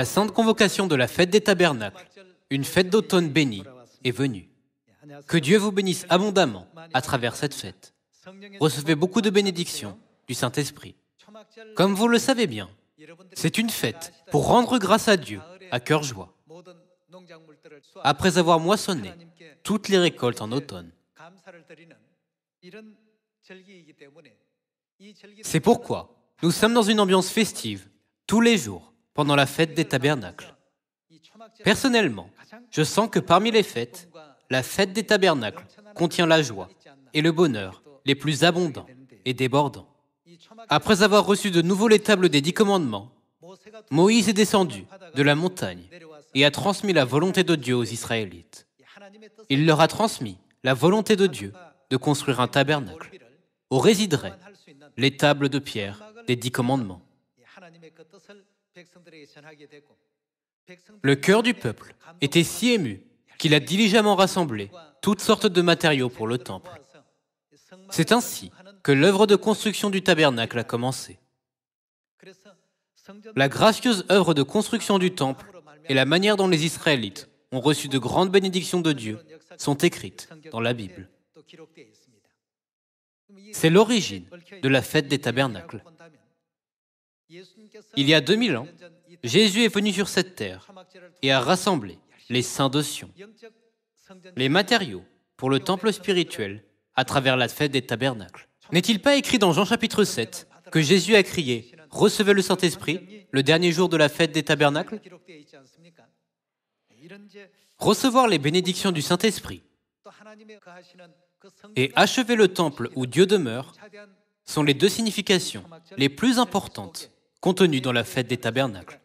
La sainte convocation de la fête des tabernacles, une fête d'automne bénie, est venue. Que Dieu vous bénisse abondamment à travers cette fête. Recevez beaucoup de bénédictions du Saint-Esprit. Comme vous le savez bien, c'est une fête pour rendre grâce à Dieu à cœur joie. Après avoir moissonné toutes les récoltes en automne. C'est pourquoi nous sommes dans une ambiance festive tous les jours pendant la fête des tabernacles. Personnellement, je sens que parmi les fêtes, la fête des tabernacles contient la joie et le bonheur les plus abondants et débordants. Après avoir reçu de nouveau les tables des dix commandements, Moïse est descendu de la montagne et a transmis la volonté de Dieu aux Israélites. Il leur a transmis la volonté de Dieu de construire un tabernacle où résideraient les tables de pierre des dix commandements. Le cœur du peuple était si ému qu'il a diligemment rassemblé toutes sortes de matériaux pour le temple. C'est ainsi que l'œuvre de construction du tabernacle a commencé. La gracieuse œuvre de construction du temple et la manière dont les Israélites ont reçu de grandes bénédictions de Dieu sont écrites dans la Bible. C'est l'origine de la fête des tabernacles. Il y a 2000 ans, Jésus est venu sur cette terre et a rassemblé les saints de les matériaux pour le temple spirituel à travers la fête des tabernacles. N'est-il pas écrit dans Jean chapitre 7 que Jésus a crié ⁇ Recevez le Saint-Esprit le dernier jour de la fête des tabernacles ?⁇ Recevoir les bénédictions du Saint-Esprit et achever le temple où Dieu demeure sont les deux significations les plus importantes Contenu dans la fête des tabernacles.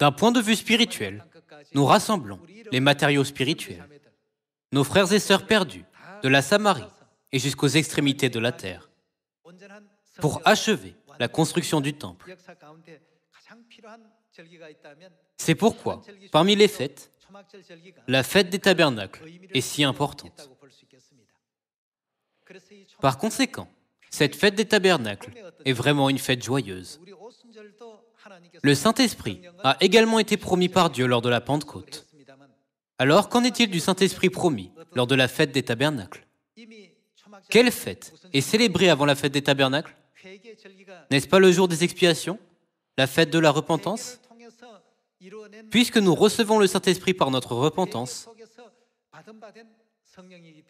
D'un point de vue spirituel, nous rassemblons les matériaux spirituels, nos frères et sœurs perdus, de la Samarie et jusqu'aux extrémités de la terre, pour achever la construction du temple. C'est pourquoi, parmi les fêtes, la fête des tabernacles est si importante. Par conséquent, cette fête des tabernacles est vraiment une fête joyeuse. Le Saint-Esprit a également été promis par Dieu lors de la Pentecôte. Alors qu'en est-il du Saint-Esprit promis lors de la fête des tabernacles Quelle fête est célébrée avant la fête des tabernacles N'est-ce pas le jour des expiations La fête de la repentance Puisque nous recevons le Saint-Esprit par notre repentance,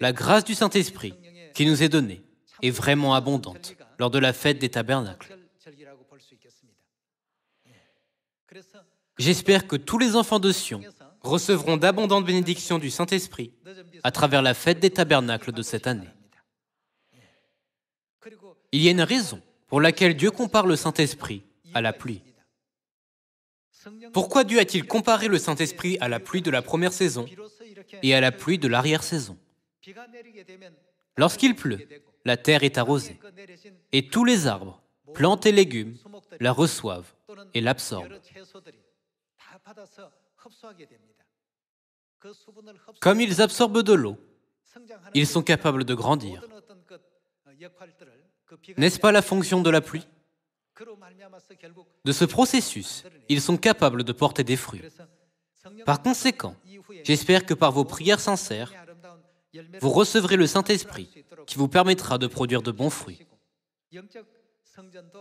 la grâce du Saint-Esprit qui nous est donnée est vraiment abondante lors de la fête des tabernacles. J'espère que tous les enfants de Sion recevront d'abondantes bénédictions du Saint-Esprit à travers la fête des tabernacles de cette année. Il y a une raison pour laquelle Dieu compare le Saint-Esprit à la pluie. Pourquoi Dieu a-t-il comparé le Saint-Esprit à la pluie de la première saison et à la pluie de l'arrière-saison Lorsqu'il pleut, la terre est arrosée, et tous les arbres, plantes et légumes la reçoivent et l'absorbent. Comme ils absorbent de l'eau, ils sont capables de grandir. N'est-ce pas la fonction de la pluie De ce processus, ils sont capables de porter des fruits. Par conséquent, j'espère que par vos prières sincères, vous recevrez le Saint-Esprit qui vous permettra de produire de bons fruits.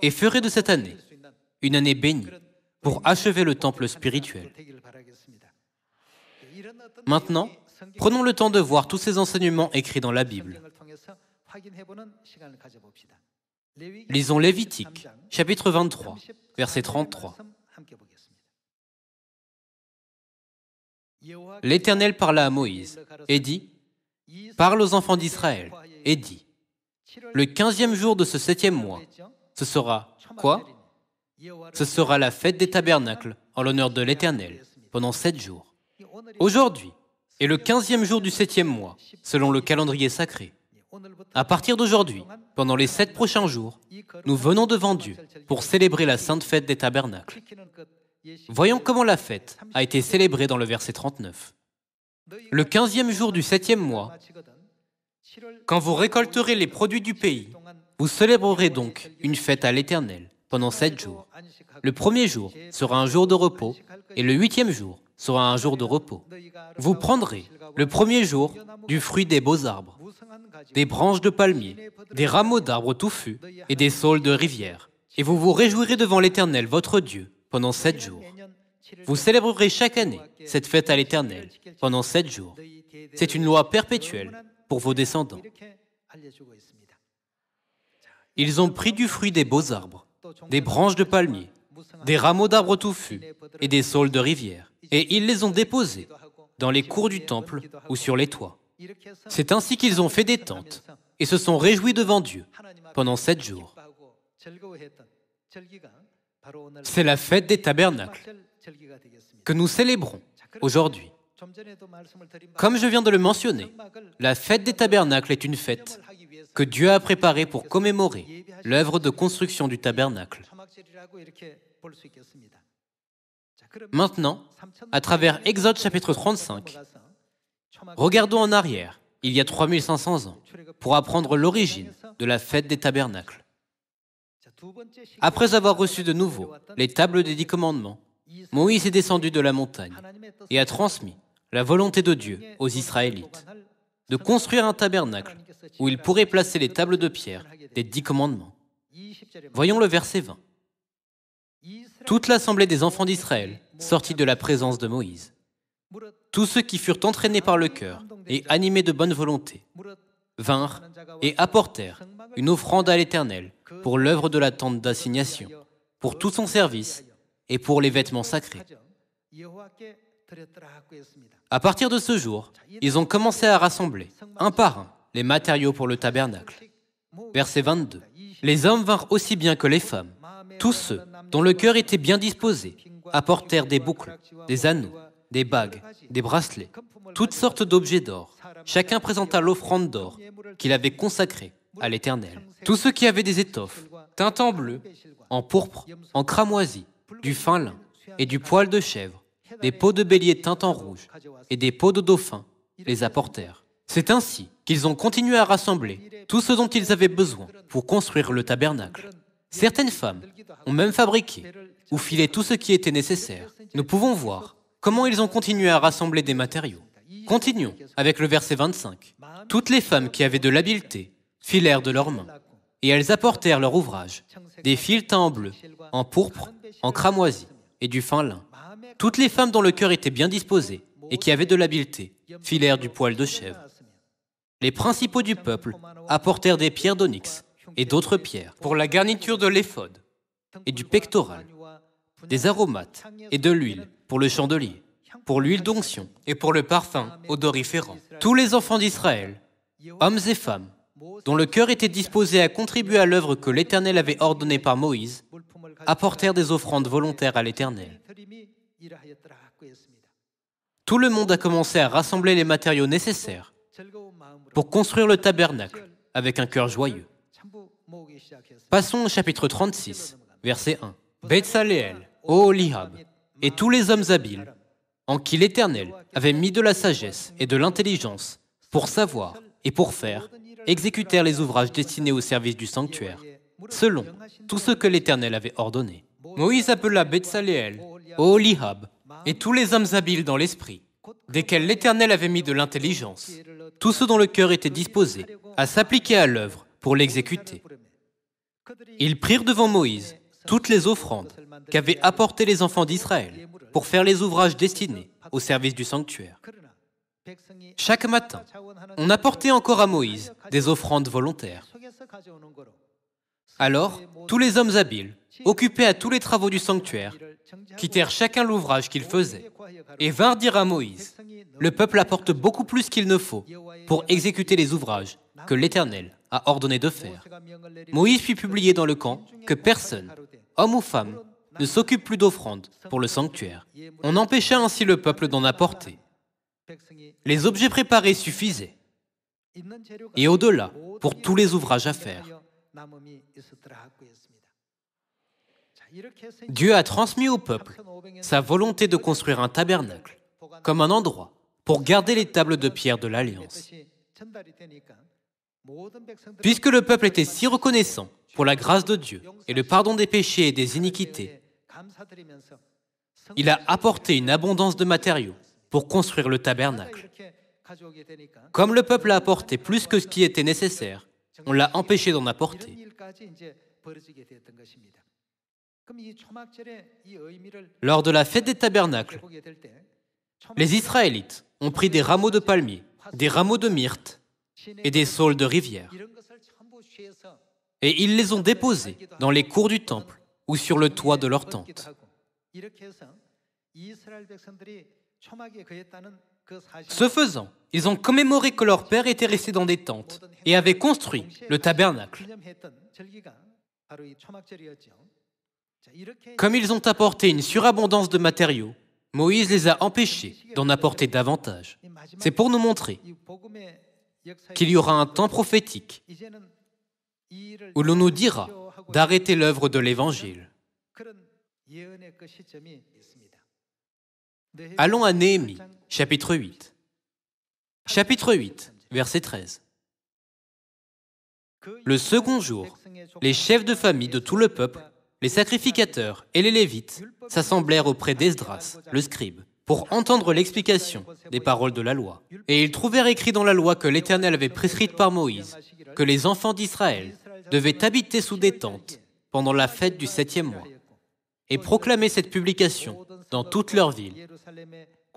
Et ferez de cette année une année bénie pour achever le temple spirituel. Maintenant, prenons le temps de voir tous ces enseignements écrits dans la Bible. Lisons Lévitique, chapitre 23, verset 33. L'Éternel parla à Moïse et dit, Parle aux enfants d'Israël et dis, le quinzième jour de ce septième mois, ce sera quoi Ce sera la fête des tabernacles en l'honneur de l'Éternel pendant sept jours. Aujourd'hui est le quinzième jour du septième mois, selon le calendrier sacré. À partir d'aujourd'hui, pendant les sept prochains jours, nous venons devant Dieu pour célébrer la sainte fête des tabernacles. Voyons comment la fête a été célébrée dans le verset 39 le quinzième jour du septième mois, quand vous récolterez les produits du pays, vous célébrerez donc une fête à l'Éternel pendant sept jours. Le premier jour sera un jour de repos et le huitième jour sera un jour de repos. Vous prendrez le premier jour du fruit des beaux arbres, des branches de palmiers, des rameaux d'arbres touffus et des saules de rivière, et vous vous réjouirez devant l'Éternel votre Dieu pendant sept jours. Vous célébrerez chaque année cette fête à l'Éternel pendant sept jours. C'est une loi perpétuelle pour vos descendants. Ils ont pris du fruit des beaux arbres, des branches de palmiers, des rameaux d'arbres touffus et des saules de rivière, et ils les ont déposés dans les cours du temple ou sur les toits. C'est ainsi qu'ils ont fait des tentes et se sont réjouis devant Dieu pendant sept jours. C'est la fête des tabernacles que nous célébrons aujourd'hui. Comme je viens de le mentionner, la fête des tabernacles est une fête que Dieu a préparée pour commémorer l'œuvre de construction du tabernacle. Maintenant, à travers Exode chapitre 35, regardons en arrière, il y a 3500 ans, pour apprendre l'origine de la fête des tabernacles. Après avoir reçu de nouveau les tables des dix commandements, Moïse est descendu de la montagne et a transmis la volonté de Dieu aux Israélites de construire un tabernacle où ils pourraient placer les tables de pierre des dix commandements. Voyons le verset 20. Toute l'assemblée des enfants d'Israël sortit de la présence de Moïse. Tous ceux qui furent entraînés par le cœur et animés de bonne volonté vinrent et apportèrent une offrande à l'Éternel pour l'œuvre de la tente d'assignation, pour tout son service et pour les vêtements sacrés. À partir de ce jour, ils ont commencé à rassembler, un par un, les matériaux pour le tabernacle. Verset 22. Les hommes vinrent aussi bien que les femmes. Tous ceux dont le cœur était bien disposé apportèrent des boucles, des anneaux, des bagues, des bracelets, toutes sortes d'objets d'or chacun présenta l'offrande d'or qu'il avait consacrée à l'Éternel. Tous ceux qui avaient des étoffes, teintes en bleu, en pourpre, en cramoisi, du fin lin et du poil de chèvre, des peaux de bélier teintes en rouge et des peaux de dauphin, les apportèrent. C'est ainsi qu'ils ont continué à rassembler tout ce dont ils avaient besoin pour construire le tabernacle. Certaines femmes ont même fabriqué ou filé tout ce qui était nécessaire. Nous pouvons voir comment ils ont continué à rassembler des matériaux. Continuons avec le verset 25. Toutes les femmes qui avaient de l'habileté filèrent de leurs mains, et elles apportèrent leur ouvrage, des fils en bleu, en pourpre, en cramoisi et du fin lin. Toutes les femmes dont le cœur était bien disposé et qui avaient de l'habileté filèrent du poil de chèvre. Les principaux du peuple apportèrent des pierres d'onyx et d'autres pierres pour la garniture de l'éphode et du pectoral, des aromates et de l'huile pour le chandelier pour l'huile d'onction et pour le parfum odoriférant. Tous les enfants d'Israël, hommes et femmes, dont le cœur était disposé à contribuer à l'œuvre que l'Éternel avait ordonnée par Moïse, apportèrent des offrandes volontaires à l'Éternel. Tout le monde a commencé à rassembler les matériaux nécessaires pour construire le tabernacle avec un cœur joyeux. Passons au chapitre 36, verset 1. ô lihab, et tous les hommes habiles en qui l'Éternel avait mis de la sagesse et de l'intelligence pour savoir et pour faire, exécutèrent les ouvrages destinés au service du sanctuaire, selon tout ce que l'Éternel avait ordonné. Moïse appela Betsaléel, Oholihab, et tous les hommes habiles dans l'esprit, desquels l'Éternel avait mis de l'intelligence, tous ceux dont le cœur était disposé à s'appliquer à l'œuvre pour l'exécuter. Ils prirent devant Moïse toutes les offrandes qu'avaient apportées les enfants d'Israël, pour faire les ouvrages destinés au service du sanctuaire. Chaque matin, on apportait encore à Moïse des offrandes volontaires. Alors, tous les hommes habiles, occupés à tous les travaux du sanctuaire, quittèrent chacun l'ouvrage qu'ils faisaient et vinrent dire à Moïse, le peuple apporte beaucoup plus qu'il ne faut pour exécuter les ouvrages que l'Éternel a ordonné de faire. Moïse fit publier dans le camp que personne, homme ou femme, ne s'occupe plus d'offrandes pour le sanctuaire. On empêcha ainsi le peuple d'en apporter. Les objets préparés suffisaient. Et au-delà, pour tous les ouvrages à faire. Dieu a transmis au peuple sa volonté de construire un tabernacle comme un endroit pour garder les tables de pierre de l'Alliance. Puisque le peuple était si reconnaissant pour la grâce de Dieu et le pardon des péchés et des iniquités il a apporté une abondance de matériaux pour construire le tabernacle. Comme le peuple a apporté plus que ce qui était nécessaire, on l'a empêché d'en apporter. Lors de la fête des tabernacles, les Israélites ont pris des rameaux de palmier, des rameaux de myrte et des saules de rivière, et ils les ont déposés dans les cours du temple ou sur le toit de leur tente. Ce faisant, ils ont commémoré que leur père était resté dans des tentes et avait construit le tabernacle. Comme ils ont apporté une surabondance de matériaux, Moïse les a empêchés d'en apporter davantage. C'est pour nous montrer qu'il y aura un temps prophétique où l'on nous dira d'arrêter l'œuvre de l'Évangile. Allons à Néhémie, chapitre 8. Chapitre 8, verset 13. Le second jour, les chefs de famille de tout le peuple, les sacrificateurs et les Lévites s'assemblèrent auprès d'Esdras, le scribe, pour entendre l'explication des paroles de la loi. Et ils trouvèrent écrit dans la loi que l'Éternel avait prescrite par Moïse que les enfants d'Israël devaient habiter sous des tentes pendant la fête du septième mois et proclamer cette publication dans toutes leurs villes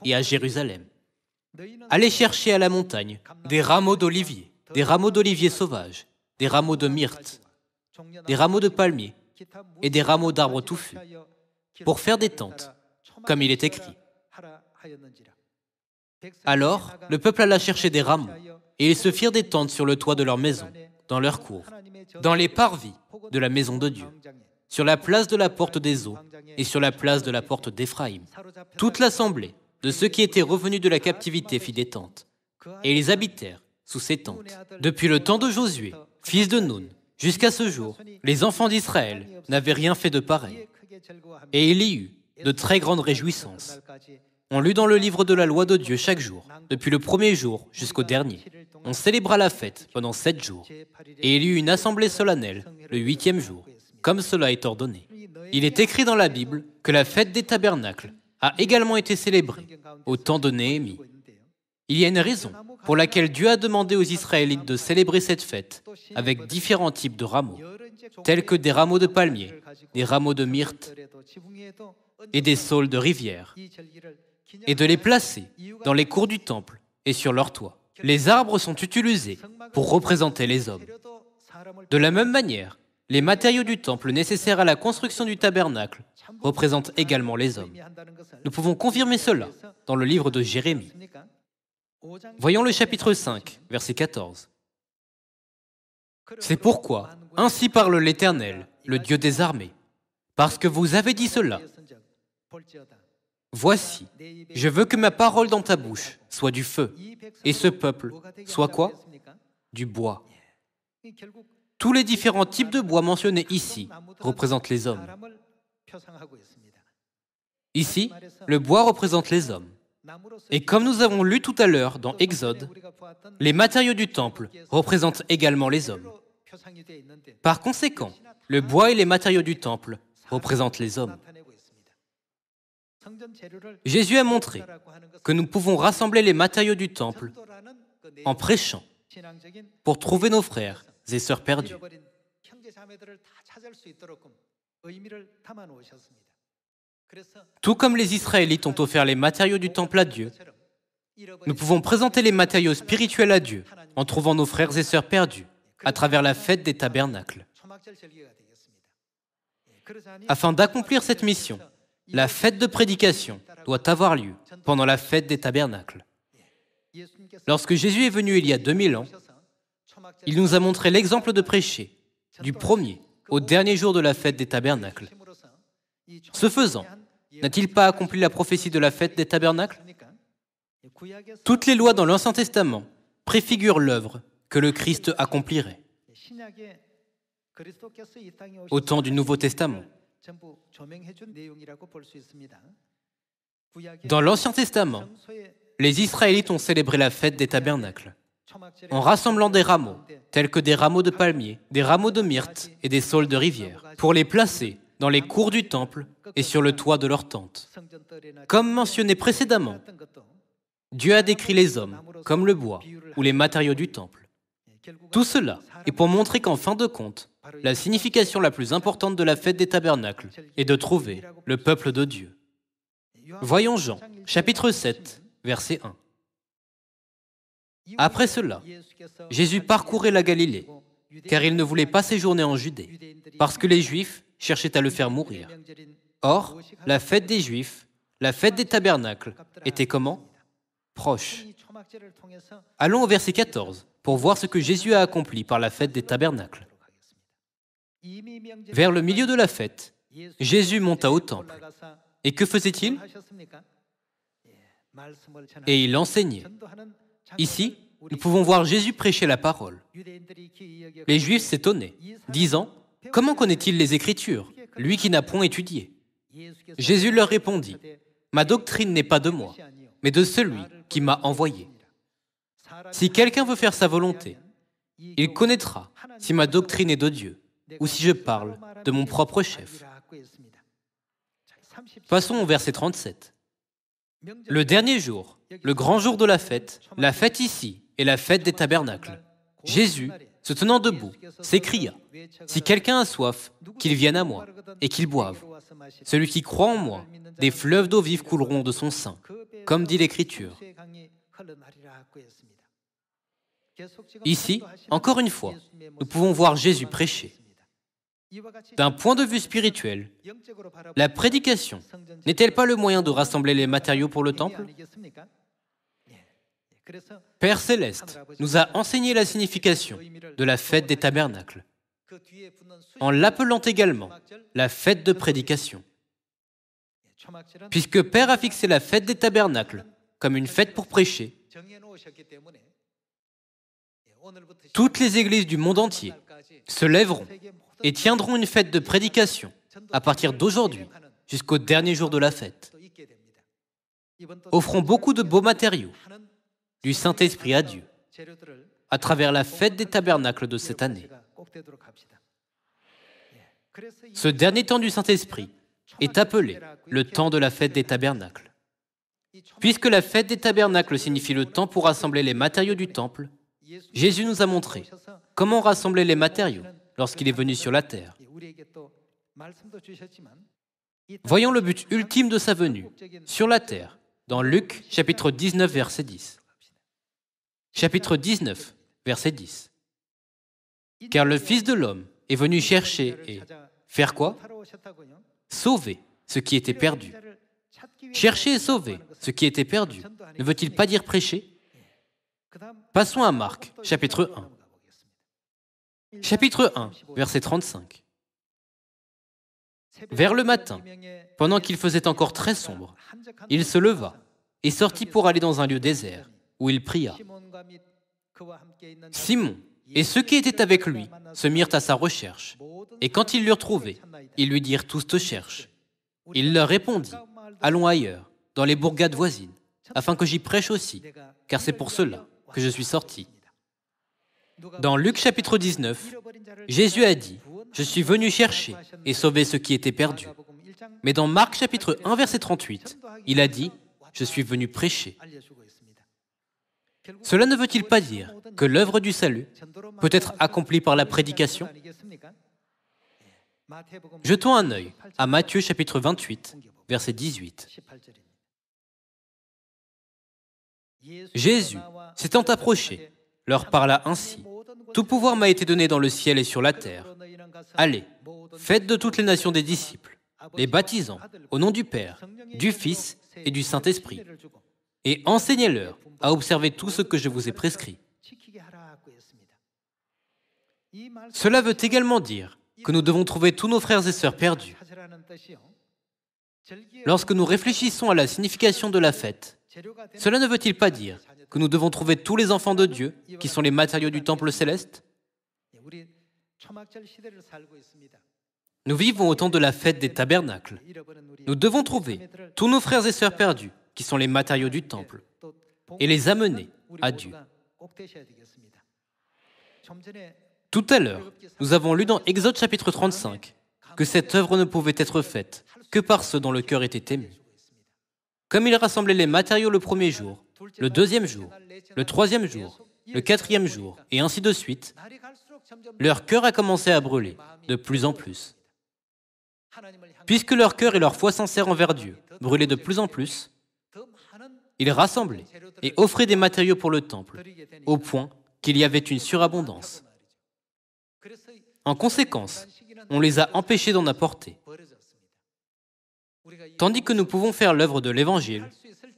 et à Jérusalem. Allez chercher à la montagne des rameaux d'olivier, des rameaux d'olivier sauvages, des rameaux de myrte, des rameaux de palmiers et des rameaux d'arbres touffus pour faire des tentes, comme il est écrit. Alors, le peuple alla chercher des rameaux, et ils se firent des tentes sur le toit de leur maison, dans leur cour, dans les parvis de la maison de Dieu, sur la place de la porte des eaux et sur la place de la porte d'Éphraïm. Toute l'assemblée de ceux qui étaient revenus de la captivité fit des tentes, et ils habitèrent sous ces tentes. Depuis le temps de Josué, fils de Nun, jusqu'à ce jour, les enfants d'Israël n'avaient rien fait de pareil. Et il y eut de très grandes réjouissances on lut dans le livre de la loi de Dieu chaque jour, depuis le premier jour jusqu'au dernier. On célébra la fête pendant sept jours, et il y eut une assemblée solennelle le huitième jour, comme cela est ordonné. Il est écrit dans la Bible que la fête des tabernacles a également été célébrée au temps de Néhémie. Il y a une raison pour laquelle Dieu a demandé aux Israélites de célébrer cette fête avec différents types de rameaux, tels que des rameaux de palmier, des rameaux de myrte et des saules de rivière et de les placer dans les cours du temple et sur leurs toits. Les arbres sont utilisés pour représenter les hommes. De la même manière, les matériaux du temple nécessaires à la construction du tabernacle représentent également les hommes. Nous pouvons confirmer cela dans le livre de Jérémie. Voyons le chapitre 5, verset 14. C'est pourquoi, ainsi parle l'Éternel, le Dieu des armées, parce que vous avez dit cela. Voici, je veux que ma parole dans ta bouche soit du feu, et ce peuple soit quoi Du bois. Tous les différents types de bois mentionnés ici représentent les hommes. Ici, le bois représente les hommes. Et comme nous avons lu tout à l'heure dans Exode, les matériaux du temple représentent également les hommes. Par conséquent, le bois et les matériaux du temple représentent les hommes. Jésus a montré que nous pouvons rassembler les matériaux du temple en prêchant pour trouver nos frères et sœurs perdus. Tout comme les Israélites ont offert les matériaux du temple à Dieu, nous pouvons présenter les matériaux spirituels à Dieu en trouvant nos frères et sœurs perdus à travers la fête des tabernacles. Afin d'accomplir cette mission, la fête de prédication doit avoir lieu pendant la fête des tabernacles. Lorsque Jésus est venu il y a 2000 ans, il nous a montré l'exemple de prêcher du premier au dernier jour de la fête des tabernacles. Ce faisant, n'a-t-il pas accompli la prophétie de la fête des tabernacles Toutes les lois dans l'Ancien Testament préfigurent l'œuvre que le Christ accomplirait au temps du Nouveau Testament. Dans l'Ancien Testament, les Israélites ont célébré la fête des tabernacles en rassemblant des rameaux, tels que des rameaux de palmiers, des rameaux de myrte et des saules de rivière, pour les placer dans les cours du temple et sur le toit de leur tente. Comme mentionné précédemment, Dieu a décrit les hommes comme le bois ou les matériaux du temple. Tout cela est pour montrer qu'en fin de compte, la signification la plus importante de la fête des tabernacles est de trouver le peuple de Dieu. Voyons Jean, chapitre 7, verset 1. Après cela, Jésus parcourait la Galilée, car il ne voulait pas séjourner en Judée, parce que les Juifs cherchaient à le faire mourir. Or, la fête des Juifs, la fête des tabernacles, était comment Proche. Allons au verset 14 pour voir ce que Jésus a accompli par la fête des tabernacles. Vers le milieu de la fête, Jésus monta au temple. Et que faisait-il Et il enseignait. Ici, nous pouvons voir Jésus prêcher la parole. Les Juifs s'étonnaient, disant, Comment connaît-il les Écritures, lui qui n'a point étudié Jésus leur répondit, Ma doctrine n'est pas de moi, mais de celui qui m'a envoyé. Si quelqu'un veut faire sa volonté, il connaîtra si ma doctrine est de Dieu ou si je parle de mon propre chef. Passons au verset 37. Le dernier jour, le grand jour de la fête, la fête ici est la fête des tabernacles. Jésus, se tenant debout, s'écria Si quelqu'un a soif, qu'il vienne à moi et qu'il boive. Celui qui croit en moi, des fleuves d'eau vive couleront de son sein, comme dit l'Écriture. Ici, encore une fois, nous pouvons voir Jésus prêcher. D'un point de vue spirituel, la prédication n'est-elle pas le moyen de rassembler les matériaux pour le temple Père Céleste nous a enseigné la signification de la fête des tabernacles, en l'appelant également la fête de prédication. Puisque Père a fixé la fête des tabernacles comme une fête pour prêcher, toutes les églises du monde entier se lèveront et tiendront une fête de prédication à partir d'aujourd'hui jusqu'au dernier jour de la fête. Offrons beaucoup de beaux matériaux du Saint-Esprit à Dieu à travers la fête des tabernacles de cette année. Ce dernier temps du Saint-Esprit est appelé le temps de la fête des tabernacles. Puisque la fête des tabernacles signifie le temps pour rassembler les matériaux du temple, Jésus nous a montré comment rassembler les matériaux lorsqu'il est venu sur la terre. Voyons le but ultime de sa venue sur la terre dans Luc chapitre 19 verset 10. Chapitre 19 verset 10. Car le Fils de l'homme est venu chercher et faire quoi Sauver ce qui était perdu. Chercher et sauver ce qui était perdu ne veut-il pas dire prêcher Passons à Marc chapitre 1. Chapitre 1, verset 35. Vers le matin, pendant qu'il faisait encore très sombre, il se leva et sortit pour aller dans un lieu désert, où il pria. Simon et ceux qui étaient avec lui se mirent à sa recherche, et quand ils l'eurent trouvé, ils lui dirent Tous te cherchent. Il leur répondit Allons ailleurs, dans les bourgades voisines, afin que j'y prêche aussi, car c'est pour cela que je suis sorti. Dans Luc chapitre 19, Jésus a dit, Je suis venu chercher et sauver ce qui était perdu. Mais dans Marc chapitre 1 verset 38, il a dit, Je suis venu prêcher. Cela ne veut-il pas dire que l'œuvre du salut peut être accomplie par la prédication Jetons un œil à Matthieu chapitre 28, verset 18. Jésus, s'étant approché, leur parla ainsi. Tout pouvoir m'a été donné dans le ciel et sur la terre. Allez, faites de toutes les nations des disciples, les baptisant au nom du Père, du Fils et du Saint-Esprit, et enseignez-leur à observer tout ce que je vous ai prescrit. Cela veut également dire que nous devons trouver tous nos frères et sœurs perdus. Lorsque nous réfléchissons à la signification de la fête, cela ne veut-il pas dire que nous devons trouver tous les enfants de Dieu, qui sont les matériaux du temple céleste. Nous vivons au temps de la fête des tabernacles. Nous devons trouver tous nos frères et sœurs perdus, qui sont les matériaux du temple, et les amener à Dieu. Tout à l'heure, nous avons lu dans Exode chapitre 35 que cette œuvre ne pouvait être faite que par ceux dont le cœur était ému. Comme il rassemblait les matériaux le premier jour, le deuxième jour, le troisième jour, le quatrième jour, et ainsi de suite, leur cœur a commencé à brûler de plus en plus. Puisque leur cœur et leur foi sincère envers Dieu brûlaient de plus en plus, ils rassemblaient et offraient des matériaux pour le temple, au point qu'il y avait une surabondance. En conséquence, on les a empêchés d'en apporter. Tandis que nous pouvons faire l'œuvre de l'Évangile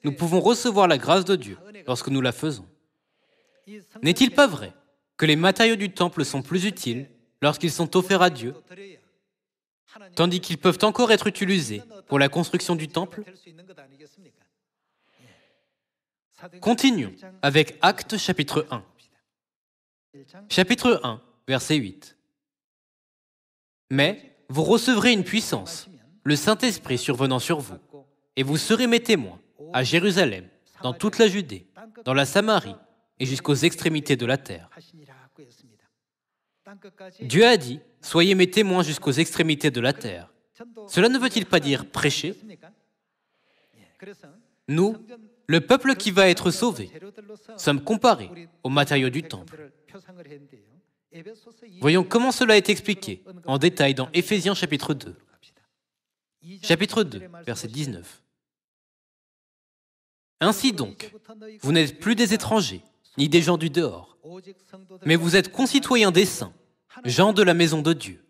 nous pouvons recevoir la grâce de Dieu lorsque nous la faisons. N'est-il pas vrai que les matériaux du temple sont plus utiles lorsqu'ils sont offerts à Dieu, tandis qu'ils peuvent encore être utilisés pour la construction du temple Continuons avec Actes chapitre 1. Chapitre 1, verset 8. Mais vous recevrez une puissance, le Saint-Esprit survenant sur vous, et vous serez mes témoins à Jérusalem, dans toute la Judée, dans la Samarie et jusqu'aux extrémités de la terre. Dieu a dit, Soyez mes témoins jusqu'aux extrémités de la terre. Cela ne veut-il pas dire prêcher Nous, le peuple qui va être sauvé, sommes comparés aux matériaux du temple. Voyons comment cela est expliqué en détail dans Éphésiens chapitre 2. Chapitre 2, verset 19. Ainsi donc, vous n'êtes plus des étrangers, ni des gens du dehors, mais vous êtes concitoyens des saints, gens de la maison de Dieu.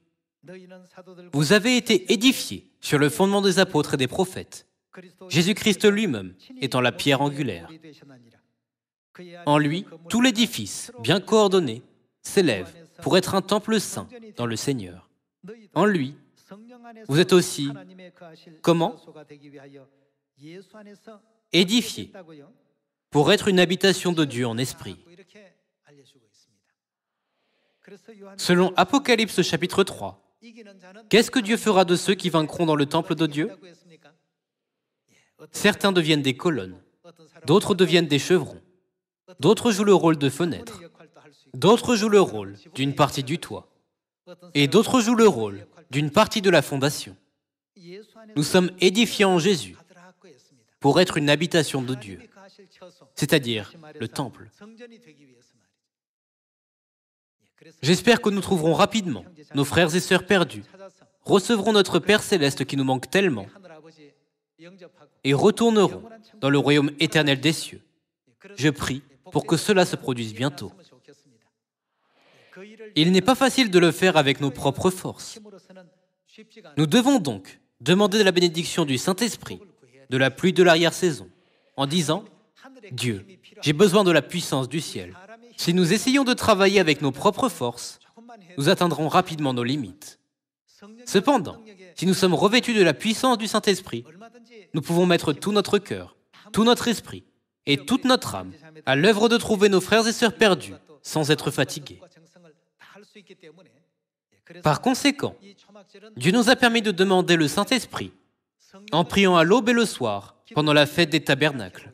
Vous avez été édifiés sur le fondement des apôtres et des prophètes, Jésus-Christ lui-même étant la pierre angulaire. En lui, tout l'édifice, bien coordonné, s'élève pour être un temple saint dans le Seigneur. En lui, vous êtes aussi, comment édifié pour être une habitation de Dieu en esprit. Selon Apocalypse chapitre 3, qu'est-ce que Dieu fera de ceux qui vaincront dans le temple de Dieu Certains deviennent des colonnes, d'autres deviennent des chevrons, d'autres jouent le rôle de fenêtre, d'autres jouent le rôle d'une partie du toit, et d'autres jouent le rôle d'une partie de la fondation. Nous sommes édifiés en Jésus, pour être une habitation de Dieu, c'est-à-dire le temple. J'espère que nous trouverons rapidement nos frères et sœurs perdus, recevrons notre Père céleste qui nous manque tellement, et retournerons dans le royaume éternel des cieux. Je prie pour que cela se produise bientôt. Il n'est pas facile de le faire avec nos propres forces. Nous devons donc demander de la bénédiction du Saint-Esprit de la pluie de l'arrière-saison, en disant Dieu, j'ai besoin de la puissance du ciel. Si nous essayons de travailler avec nos propres forces, nous atteindrons rapidement nos limites. Cependant, si nous sommes revêtus de la puissance du Saint-Esprit, nous pouvons mettre tout notre cœur, tout notre esprit et toute notre âme à l'œuvre de trouver nos frères et sœurs perdus sans être fatigués. Par conséquent, Dieu nous a permis de demander le Saint-Esprit en priant à l'aube et le soir, pendant la fête des tabernacles.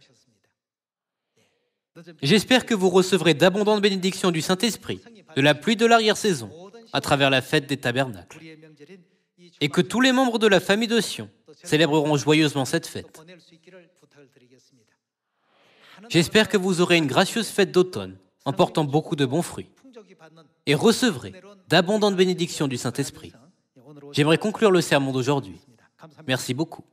J'espère que vous recevrez d'abondantes bénédictions du Saint-Esprit, de la pluie de l'arrière-saison, à travers la fête des tabernacles, et que tous les membres de la famille de Sion célébreront joyeusement cette fête. J'espère que vous aurez une gracieuse fête d'automne, en portant beaucoup de bons fruits, et recevrez d'abondantes bénédictions du Saint-Esprit. J'aimerais conclure le sermon d'aujourd'hui Merci beaucoup.